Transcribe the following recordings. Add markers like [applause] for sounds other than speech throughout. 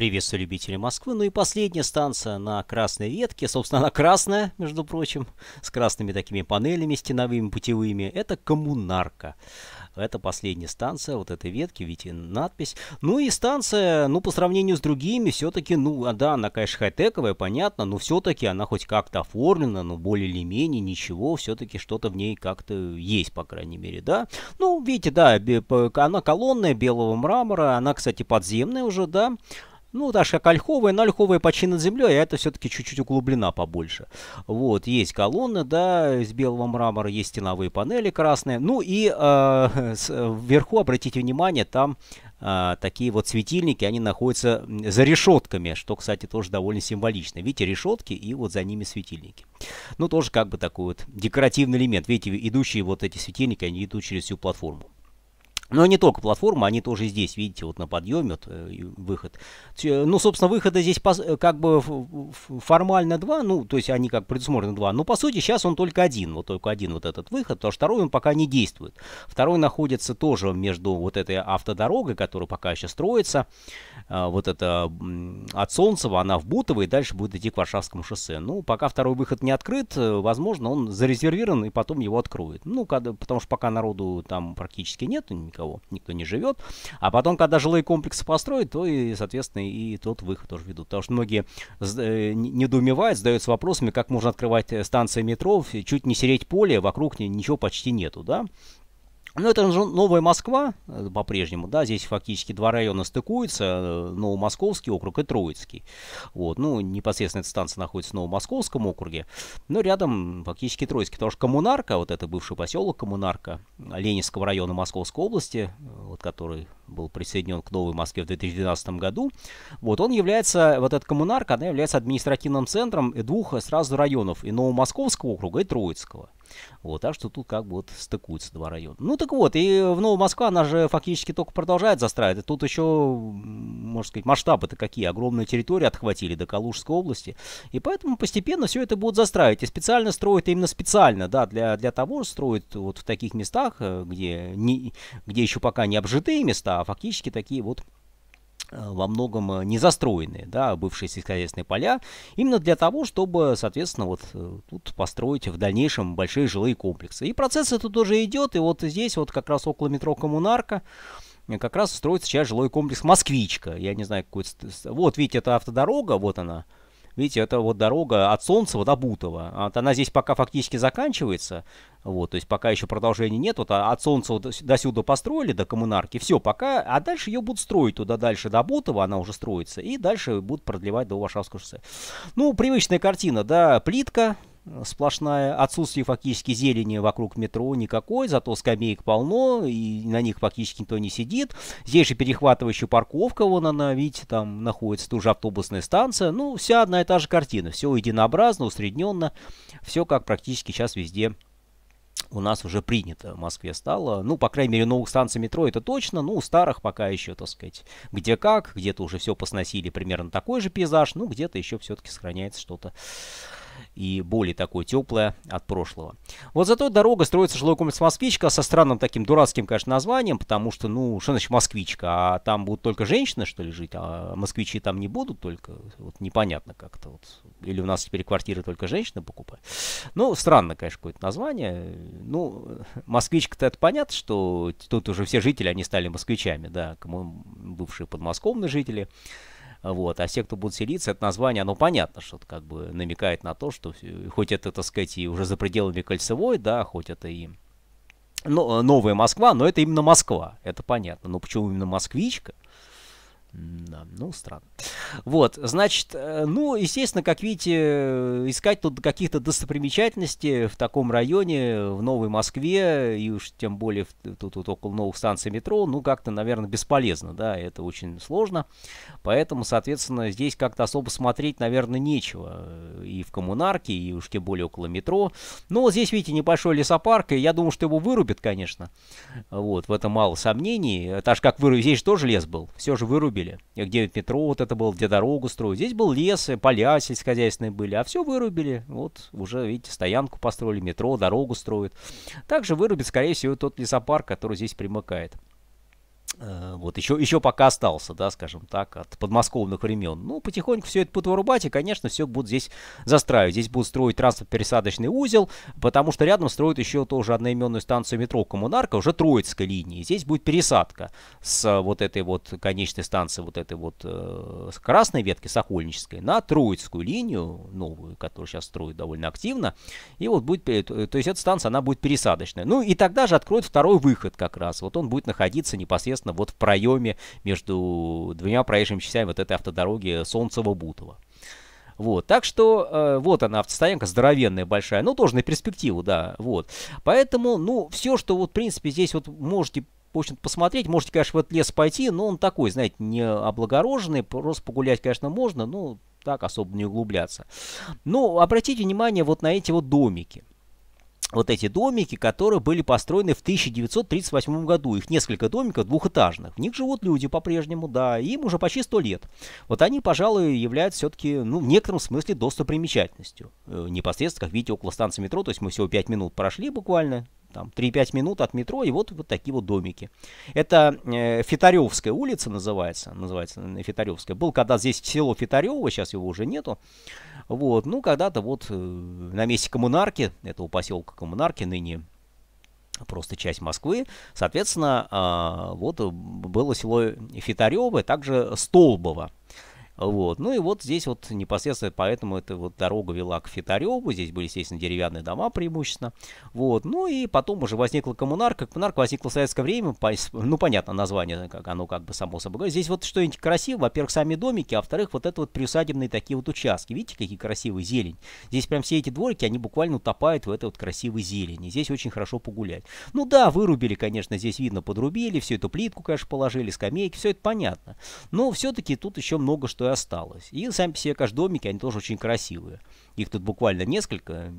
Приветствую любители Москвы. Ну и последняя станция на красной ветке. Собственно, она красная, между прочим, с красными такими панелями стеновыми, путевыми. Это коммунарка. Это последняя станция вот этой ветки, видите надпись. Ну и станция, ну по сравнению с другими, все-таки, ну да, она, конечно, хай-тековая, понятно, но все-таки она хоть как-то оформлена, но более или менее ничего, все-таки что-то в ней как-то есть, по крайней мере, да. Ну, видите, да, она колонная белого мрамора, она, кстати, подземная уже, да. Ну, даже как ольховые, но ольховые почти над землей, а это все-таки чуть-чуть углублена побольше. Вот, есть колонны, да, из белого мрамора, есть стеновые панели красные. Ну и э, [laughs] с, вверху, обратите внимание, там э, такие вот светильники, они находятся за решетками, что, кстати, тоже довольно символично. Видите, решетки и вот за ними светильники. Ну, тоже как бы такой вот декоративный элемент. Видите, идущие вот эти светильники, они идут через всю платформу. Но не только платформа, они тоже здесь, видите, вот на подъеме вот, э, выход. Ну, собственно, выхода здесь э, как бы формально два, ну, то есть они как предусмотрены два, но по сути сейчас он только один, вот только один вот этот выход, потому что второй он пока не действует. Второй находится тоже между вот этой автодорогой, которая пока еще строится, э, вот это от Солнцева, она в Бутово и дальше будет идти к Варшавскому шоссе. Ну, пока второй выход не открыт, возможно, он зарезервирован и потом его откроют. Ну, когда, потому что пока народу там практически нет, никак никого, никто не живет. А потом, когда жилые комплексы построят, то и, соответственно, и тот выход тоже ведут. Потому что многие э, недоумевают, задаются вопросами, как можно открывать э, станции метро, чуть не сереть поле, вокруг ничего почти нету, да? Ну, это же Новая Москва э, по-прежнему, да, здесь фактически два района стыкуются, э, Новомосковский округ и Троицкий. Вот, ну, непосредственно эта станция находится в Новомосковском округе, но рядом фактически Троицкий, потому что Коммунарка, вот это бывший поселок Коммунарка Ленинского района Московской области, э, вот который был присоединен к Новой Москве в 2012 году. Вот он является, вот этот коммунарка, она является административным центром двух сразу районов, и Новомосковского округа, и Троицкого. Вот, так что тут как бы вот стыкуются два района. Ну так вот, и в Новую Москва она же фактически только продолжает застраивать. И тут еще, можно сказать, масштабы-то какие. Огромную территорию отхватили до Калужской области. И поэтому постепенно все это будут застраивать. И специально строят, именно специально, да, для, для того строят вот в таких местах, э, где, не, где еще пока не обжитые места, а фактически такие вот э, во многом э, не застроенные, да, бывшие сельскохозяйственные поля, именно для того, чтобы, соответственно, вот э, тут построить в дальнейшем большие жилые комплексы. И процесс это тоже идет, и вот здесь вот как раз около метро Коммунарка как раз строится сейчас жилой комплекс «Москвичка». Я не знаю, какой... Вот, видите, это автодорога, вот она, Видите, это вот дорога от Солнцева до Бутова. Вот она здесь пока фактически заканчивается. Вот, то есть пока еще продолжения нет. Вот а, от Солнцева до, сюда построили, до Коммунарки, все, пока. А дальше ее будут строить туда дальше до Бутова, она уже строится. И дальше будут продлевать до Варшавского шоссе. Ну, привычная картина, да, плитка, сплошная. Отсутствие фактически зелени вокруг метро никакой, зато скамеек полно, и на них фактически никто не сидит. Здесь же перехватывающая парковка, вон она, видите, там находится тоже автобусная станция. Ну, вся одна и та же картина. Все единообразно, усредненно. Все как практически сейчас везде у нас уже принято в Москве стало. Ну, по крайней мере, новых станций метро это точно. Ну, у старых пока еще, так сказать, где как. Где-то уже все посносили примерно такой же пейзаж. Ну, где-то еще все-таки сохраняется что-то и более такое теплое от прошлого. Вот зато дорога строится жилой комплекс «Москвичка» со странным таким дурацким, конечно, названием, потому что, ну, что значит «Москвичка»? А там будут только женщины, что ли, жить? А москвичи там не будут только? Вот непонятно как-то. Вот. Или у нас теперь квартиры только женщины покупают? Ну, странно, конечно, какое-то название. Ну, «Москвичка»-то это понятно, что тут уже все жители, они стали москвичами, да, кому бывшие подмосковные жители. Вот. А все, кто будут селиться, это название, оно понятно, что как бы намекает на то, что хоть это, так сказать, и уже за пределами кольцевой, да, хоть это и но, э, новая Москва, но это именно Москва, это понятно. Но почему именно москвичка? Да, ну, странно. Вот, значит, э, ну, естественно, как видите, э, искать тут каких-то достопримечательностей в таком районе, в Новой Москве, и уж тем более тут, вот около новых станций метро, ну, как-то, наверное, бесполезно, да, это очень сложно. Поэтому, соответственно, здесь как-то особо смотреть, наверное, нечего. Э, и в коммунарке, и уж тем более около метро. Но ну, вот здесь, видите, небольшой лесопарк, и я думаю, что его вырубят, конечно. Вот, в этом мало сомнений. Так же, как вырубили, здесь же тоже лес был, все же вырубили вырубили. Где метро вот это было, где дорогу строили. Здесь был лес, и поля сельскохозяйственные были, а все вырубили. Вот уже, видите, стоянку построили, метро, дорогу строят. Также вырубит, скорее всего, тот лесопарк, который здесь примыкает. Э, вот еще, еще пока остался, да, скажем так, от подмосковных времен. Ну, потихоньку все это будет вырубать, и, конечно, все будут здесь застраивать. Здесь будут строить транспорт-пересадочный узел, потому что рядом строят еще тоже одноименную станцию метро Коммунарка, уже Троицкой линии. Здесь будет пересадка с э, вот этой вот конечной станции, вот этой вот э, с красной ветки Сокольнической на Троицкую линию, новую, которую сейчас строят довольно активно. И вот будет, э, то есть эта станция, она будет пересадочная. Ну, и тогда же откроют второй выход как раз. Вот он будет находиться непосредственно конкретно вот в проеме между двумя проезжими частями вот этой автодороги Солнцево-Бутово. Вот, так что э, вот она автостоянка здоровенная, большая, ну тоже на перспективу, да, вот. Поэтому, ну, все, что вот, в принципе, здесь вот можете в общем посмотреть. Можете, конечно, в этот лес пойти, но он такой, знаете, не облагороженный. Просто погулять, конечно, можно, но так особо не углубляться. Но ну, обратите внимание вот на эти вот домики вот эти домики, которые были построены в 1938 году. Их несколько домиков двухэтажных. В них живут люди по-прежнему, да, им уже почти сто лет. Вот они, пожалуй, являются все-таки, ну, в некотором смысле достопримечательностью. Э, непосредственно, как видите, около станции метро, то есть мы всего 5 минут прошли буквально, там 3-5 минут от метро, и вот, вот такие вот домики. Это э, Фитаревская улица называется, называется Фитаревская. Был когда здесь село Фитарево, сейчас его уже нету. Вот, ну, когда-то вот э, на месте Коммунарки, этого поселка Коммунарки, ныне просто часть Москвы, соответственно, а, вот э, было село Фитарево, также Столбово. Вот. Ну и вот здесь вот непосредственно поэтому эта вот дорога вела к Фитареву. Здесь были, естественно, деревянные дома преимущественно. Вот. Ну и потом уже возникла коммунарка. Коммунарка возникла в советское время. Ну, понятно, название, как оно как бы само собой говорит. Здесь вот что-нибудь красиво. Во-первых, сами домики, а во-вторых, вот это вот приусадебные такие вот участки. Видите, какие красивые зелень. Здесь прям все эти дворики, они буквально утопают в этой вот красивой зелени. Здесь очень хорошо погулять. Ну да, вырубили, конечно, здесь видно, подрубили, всю эту плитку, конечно, положили, скамейки, все это понятно. Но все-таки тут еще много что осталось. И сами по себе домики они тоже очень красивые. Их тут буквально несколько,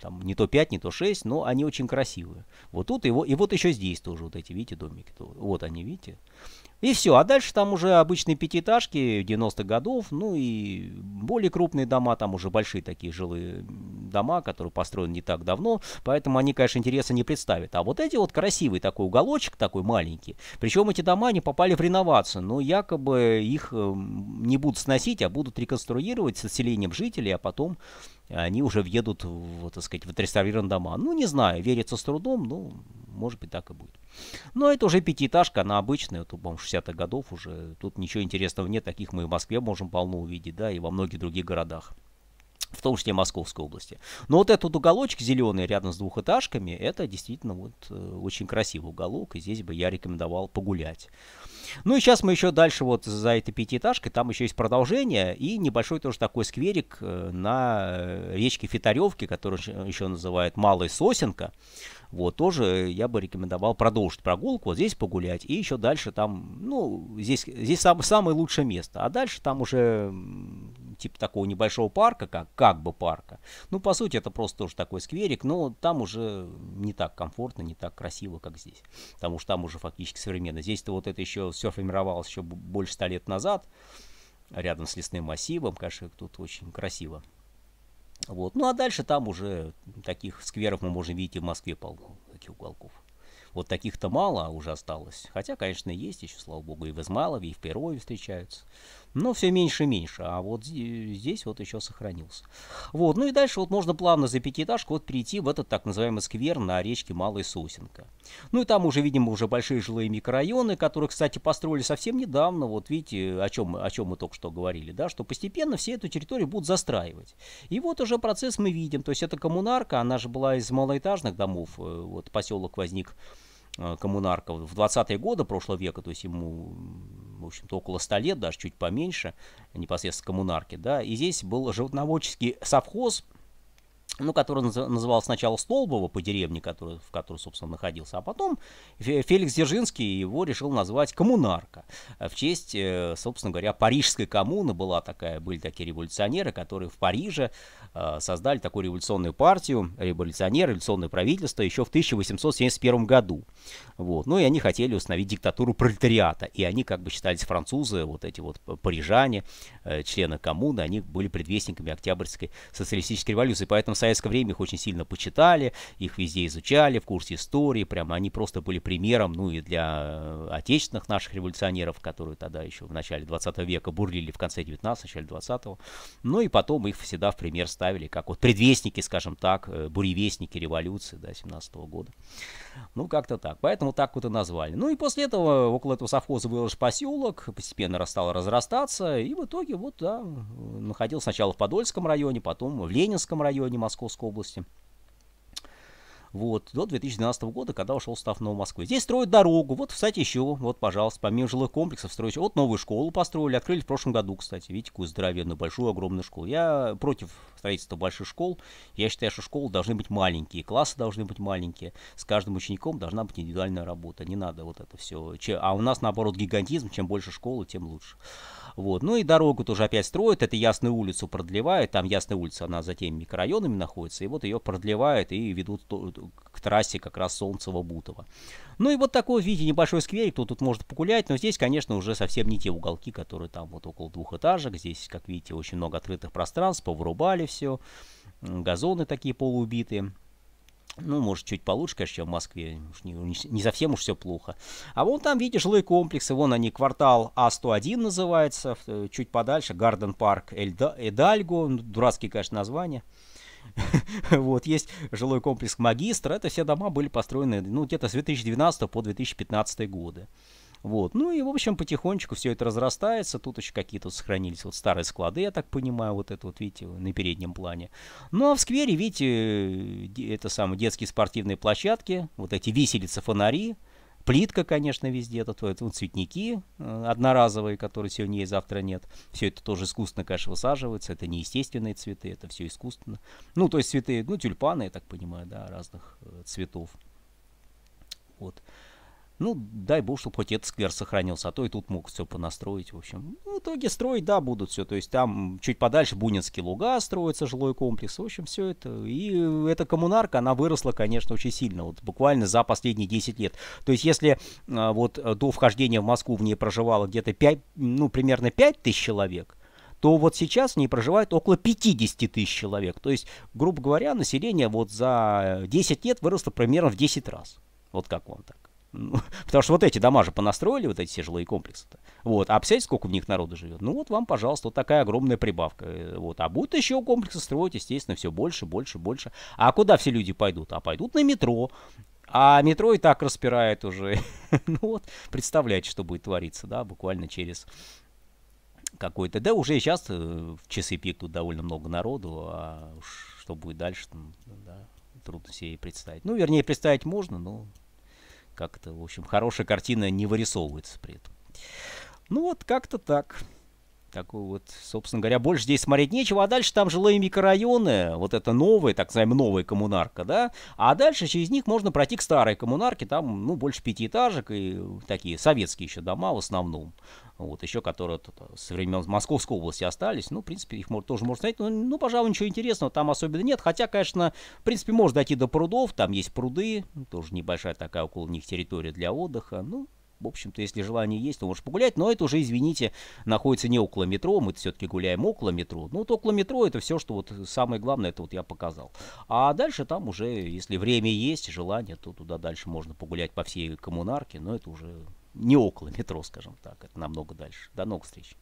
там не то 5, не то 6, но они очень красивые. Вот тут его, и вот еще здесь тоже вот эти, видите, домики. то Вот они, видите. И все, а дальше там уже обычные пятиэтажки 90-х годов, ну и более крупные дома, там уже большие такие жилые дома, которые построены не так давно, поэтому они, конечно, интереса не представят. А вот эти вот красивый такой уголочек, такой маленький, причем эти дома, не попали в реновацию, но якобы их эм, не будут сносить, а будут реконструировать с отселением жителей, а потом они уже въедут, в, так сказать, в отреставрированные дома. Ну, не знаю, верится с трудом, но может быть так и будет. Но это уже пятиэтажка, она обычная, тут, по-моему, 60-х годов уже. Тут ничего интересного нет, таких мы и в Москве можем полно увидеть, да, и во многих других городах в том числе Московской области. Но вот этот уголочек зеленый рядом с двухэтажками, это действительно вот э, очень красивый уголок, и здесь бы я рекомендовал погулять. Ну и сейчас мы еще дальше вот за этой пятиэтажкой, там еще есть продолжение, и небольшой тоже такой скверик э, на э, речке Фитаревки, которую еще называют Малая Сосенка. Вот, тоже я бы рекомендовал продолжить прогулку, вот здесь погулять, и еще дальше там, ну, здесь, здесь сам, самое лучшее место, а дальше там уже типа такого небольшого парка, как, как бы парка. Ну, по сути, это просто тоже такой скверик, но там уже не так комфортно, не так красиво, как здесь. Потому что там уже фактически современно. Здесь-то вот это еще все формировалось еще больше ста лет назад, рядом с лесным массивом, конечно, тут очень красиво. Вот. Ну а дальше там уже таких скверов мы можем видеть и в Москве полно, таких уголков. Вот таких-то мало а уже осталось. Хотя, конечно, есть еще, слава богу, и в Измайлове, и в Перове встречаются но все меньше и меньше. А вот здесь вот еще сохранился. Вот, ну и дальше вот можно плавно за пятиэтажку вот перейти в этот так называемый сквер на речке Малая Сосенка. Ну и там уже, видимо, уже большие жилые микрорайоны, которые, кстати, построили совсем недавно. Вот видите, о чем, о чем мы только что говорили, да, что постепенно все эту территорию будут застраивать. И вот уже процесс мы видим. То есть эта коммунарка, она же была из малоэтажных домов. Э, вот поселок возник э, коммунарка в 20-е годы прошлого века, то есть ему в общем-то, около 100 лет, даже чуть поменьше, непосредственно коммунарки, да, и здесь был животноводческий совхоз, ну, который называл сначала Столбово по деревне, который, в которой, собственно, находился, а потом Феликс Дзержинский его решил назвать «Коммунарка». Э, в честь, э, собственно говоря, Парижской коммуны была такая, были такие революционеры, которые в Париже э, создали такую революционную партию, революционеры, революционное правительство еще в 1871 году. Вот. Ну и они хотели установить диктатуру пролетариата, и они как бы считались французы, вот эти вот парижане, члены коммуны, они были предвестниками Октябрьской социалистической революции, поэтому в советское время их очень сильно почитали, их везде изучали, в курсе истории, прямо они просто были примером, ну и для отечественных наших революционеров, пионеров, которые тогда еще в начале 20 века бурлили в конце 19 начале 20-го. Ну и потом их всегда в пример ставили, как вот предвестники, скажем так, э, буревестники революции до да, 17 -го года. Ну как-то так. Поэтому так вот и назвали. Ну и после этого около этого совхоза был же поселок, постепенно стал разрастаться. И в итоге вот, да, э, находился сначала в Подольском районе, потом в Ленинском районе Московской области вот, до 2012 года, когда ушел став на Москвы. Здесь строят дорогу, вот, кстати, еще, вот, пожалуйста, помимо жилых комплексов строить, вот новую школу построили, открыли в прошлом году, кстати, видите, какую здоровенную, большую, огромную школу. Я против строительства больших школ, я считаю, что школы должны быть маленькие, классы должны быть маленькие, с каждым учеником должна быть индивидуальная работа, не надо вот это все. А у нас, наоборот, гигантизм, чем больше школы, тем лучше. Вот, ну и дорогу тоже опять строят, это Ясную улицу продлевают, там Ясная улица, она за теми микрорайонами находится, и вот ее продлевают и ведут к трассе как раз Солнцева-Бутова. Ну и вот такой, видите, небольшой скверик, кто тут может погулять, но здесь, конечно, уже совсем не те уголки, которые там вот около двухэтажек. Здесь, как видите, очень много открытых пространств, повырубали все, газоны такие полуубитые. Ну, может, чуть получше, конечно, чем в Москве. Уж не, не совсем уж все плохо. А вон там, видите, жилые комплексы. Вон они, квартал А101 называется. Э, чуть подальше, Гарден Парк Эдальго. Ну, дурацкие, конечно, названия. [laughs] вот, есть жилой комплекс Магистр. Это все дома были построены, ну, где-то с 2012 по 2015 годы. Вот. Ну и, в общем, потихонечку все это разрастается. Тут еще какие-то сохранились вот старые склады, я так понимаю, вот это вот, видите, на переднем плане. Ну а в сквере, видите, э, это самые детские спортивные площадки, вот эти виселицы, фонари, Плитка, конечно, везде, это, вот, цветники э, одноразовые, которые сегодня есть, завтра нет. Все это тоже искусственно, конечно, высаживается. Это не естественные цветы, это все искусственно. Ну, то есть цветы, ну, тюльпаны, я так понимаю, да, разных э, цветов. Вот. Ну, дай бог, чтобы хоть этот сквер сохранился, а то и тут могут все понастроить, в общем. Ну, в итоге строить, да, будут все. То есть там чуть подальше Бунинские луга строится, жилой комплекс, в общем, все это. И эта коммунарка, она выросла, конечно, очень сильно, вот буквально за последние 10 лет. То есть если а, вот э, до вхождения в Москву в ней проживало где-то 5, ну, примерно 5 тысяч человек, то вот сейчас в ней проживает около 50 тысяч человек. То есть, грубо говоря, население вот за 10 лет выросло примерно в 10 раз. Вот как он так. [laughs] Потому что вот эти дома же понастроили, вот эти все жилые комплексы-то. Вот, а представляете, сколько в них народу живет? Ну вот вам, пожалуйста, вот такая огромная прибавка. Э, вот, а будут еще комплексы строить, естественно, все больше, больше, больше. А куда все люди пойдут? А пойдут на метро. А метро и так распирает уже. [laughs] ну вот, представляете, что будет твориться, да, буквально через какой-то... Да уже сейчас э, в часы пик тут довольно много народу, а уж что будет дальше, там, да, трудно себе представить. Ну, вернее, представить можно, но как-то, в общем, хорошая картина не вырисовывается при этом. Ну вот, как-то так такой вот, собственно говоря, больше здесь смотреть нечего, а дальше там жилые микрорайоны, вот это новая, так называемая новая коммунарка, да, а дальше через них можно пройти к старой коммунарке, там, ну, больше пятиэтажек и такие советские еще дома в основном, вот, еще которые тут, э, со времен Московской области остались, ну, в принципе, их можно, тоже можно найти, ну, ну, пожалуй, ничего интересного там особенно нет, хотя, конечно, в принципе, можно дойти до прудов, там есть пруды, тоже небольшая такая около них территория для отдыха, ну, в общем-то, если желание есть, то можешь погулять, но это уже, извините, находится не около метро, мы все-таки гуляем около метро. Ну, вот около метро это все, что вот самое главное, это вот я показал. А дальше там уже, если время есть, желание, то туда дальше можно погулять по всей коммунарке, но это уже не около метро, скажем так, это намного дальше. До новых встреч.